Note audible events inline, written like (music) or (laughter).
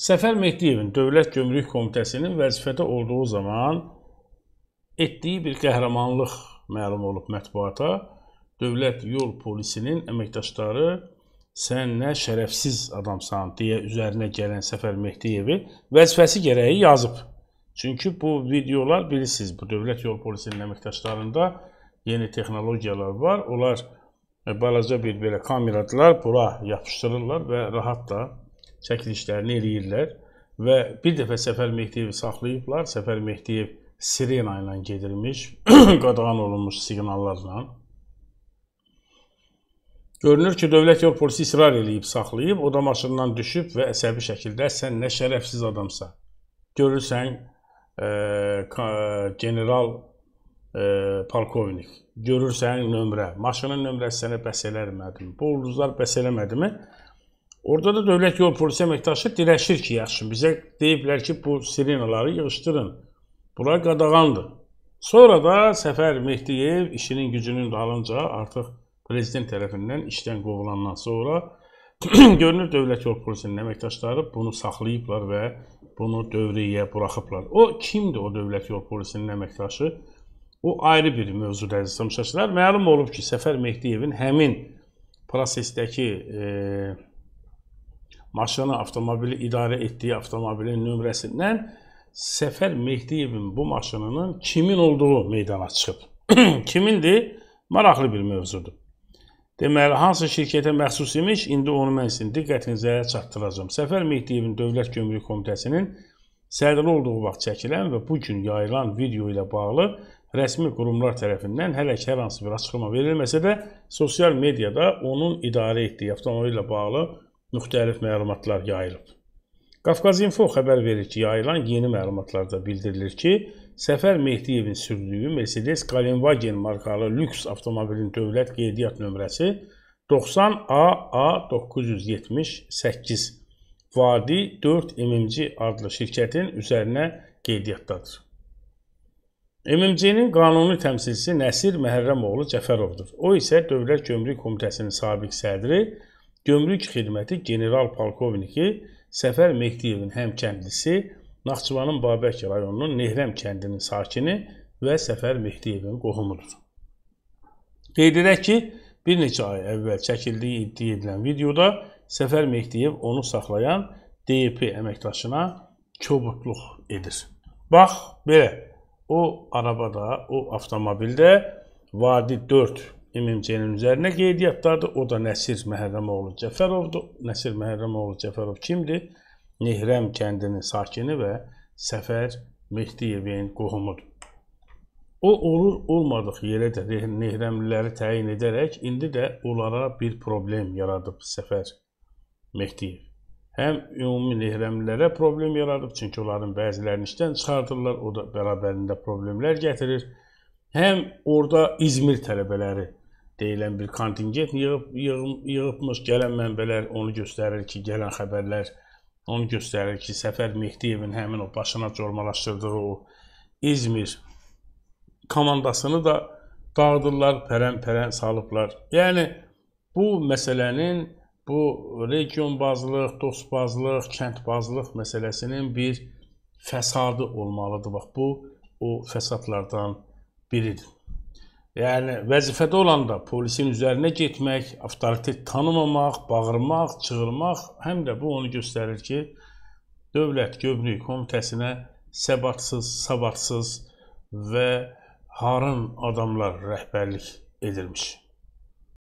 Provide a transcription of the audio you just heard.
Səfər Mehdiyevin Dövlət Gömrük Komitəsinin vəzifədə olduğu zaman etdiyi bir qəhrəmanlıq məlum olub mətbuata. Dövlət Yol Polisinin əməkdaşları sən nə şərəfsiz adamsan deyə üzərinə gələn Səfər Mehdiyevi vəzifəsi gərəyi yazıb. Çünki bu videolar bilirsiniz, bu Dövlət Yol Polisinin əməkdaşlarında yeni texnologiyalar var. Onlar e, balaca bir belə kameradılar, bura yapışdırırlar və rahat da çəkilişlərini eləyirlər və bir dəfə Səfər Mehdiyevi saxlayıblar. Səfər Mehdiyev sirena ilə gedilmiş, (clears throat) qadağan olunmuş siqnallarla. Görünür ki, dövlət yol polisi israr eləyib, saxlayıb, o da maşından düşüb və əsəbi şəkildə sən nə şərəfsiz adamsa. Görürsən, e, general e, polkovnik, görürsən nömrə, maşının nömrəsi sənə bəs eləmədimi, bu ulduzlar bəs eləmədimi? Orada da Dövlət Yol Polisi əməkdaşı diləşir ki, yaxşı, bizə deyiblər ki, bu sirenaları yığışdırın. Bura qadağandır. Sonra da Səfər Mehdiyev işinin gücünün dalınca artıq prezident tərəfindən işdən qovulandan sonra (clears throat) görünür Dövlət Yol Polisinin əməkdaşları bunu saxlayıblar və bunu dövriyə buraxıblar. O kimdir o Dövlət Yol Polisinin əməkdaşı? O ayrı bir mövzudur əziz tamaşaçılar. Məlum olub ki, Səfər Mehdiyevin həmin prosesdəki e, maşını avtomobili idarə etdiyi avtomobilin nömrəsindən Səfər Mehdiyevin bu maşınının kimin olduğu meydana çıxıb. (clears throat) Kimindir? Maraqlı bir mövzudur. Deməli, hansı şirkətə məxsus imiş, indi onu mən sizin diqqətinizə çatdıracağım. Səfər Mehdiyevin Dövlət Gömrük Komitəsinin sədri olduğu vaxt çəkilən və bu gün yayılan video ilə bağlı rəsmi qurumlar tərəfindən hələ ki, hər hansı bir açıqlama verilməsə də, sosial mediada onun idarə etdiyi avtomobil ilə bağlı müxtəlif məlumatlar yayılıb. Qafqazinfo xəbər verir ki, yayılan yeni məlumatlarda bildirilir ki, Səfər Mehdiyevin sürdüyü Mercedes Galenwagen markalı lüks avtomobilin dövlət qeydiyyat nömrəsi 90AA978 Vadi 4 MMC adlı şirkətin üzərinə qeydiyyatdadır. MMC-nin qanuni təmsilçisi Nəsir Məhərrəmoğlu Cəfərovdur. O isə Dövlət Gömrük Komitəsinin sabiq sədri Gömrük xidməti general-polkovniki Səfər Mehdiyevin həmkəndlisi, Naxçıvanın Babək rayonunun Nehrəm kəndinin sakini və Səfər Mehdiyevin qohumudur. Qeyd edək ki, bir neçə ay əvvəl çəkildiyi iddia edilən videoda Səfər Mehdiyev onu saxlayan DP əməkdaşına kobudluq edir. Bax, belə, o arabada, o avtomobildə Vadi 4 MMC-nin üzərinə qeydiyyatdadır. O da Nəsir Məhərrəmoğlu Cəfərovdur. Nəsir Məhərrəmoğlu Cəfərov kimdir? Nehrəm kəndinin sakini və Səfər Mehdiyevin qohumudur. O olur olmadıq yerə də Nehrəmliləri təyin edərək indi də onlara bir problem yaradıb Səfər Mehdiyev. Həm ümumi Nehrəmlilərə problem yaradıb, çünki onların bəzilərini işdən çıxardırlar, o da bərabərində problemlər gətirir. Həm orada İzmir tələbələri deyilən bir kontingent yığıb, yığıb, yığıbmış. Gələn mənbələr onu göstərir ki, gələn xəbərlər onu göstərir ki, Səfər Mehdiyevin həmin o başına cormalaşdırdığı o İzmir komandasını da dağıdırlar, pərən-pərən salıblar. Yəni, bu məsələnin, bu regionbazlıq, dostbazlıq, kəndbazlıq məsələsinin bir fəsadı olmalıdır. Bax, bu o fəsadlardan biridir. Yəni vəzifədə olanda polisin üzərinə getmək, avtoritet tanımamaq, bağırmaq, çığırmaq həm də bu onu göstərir ki, dövlət gömrük komitəsinə səbatsız, savadsız və harın adamlar rəhbərlik edilmiş.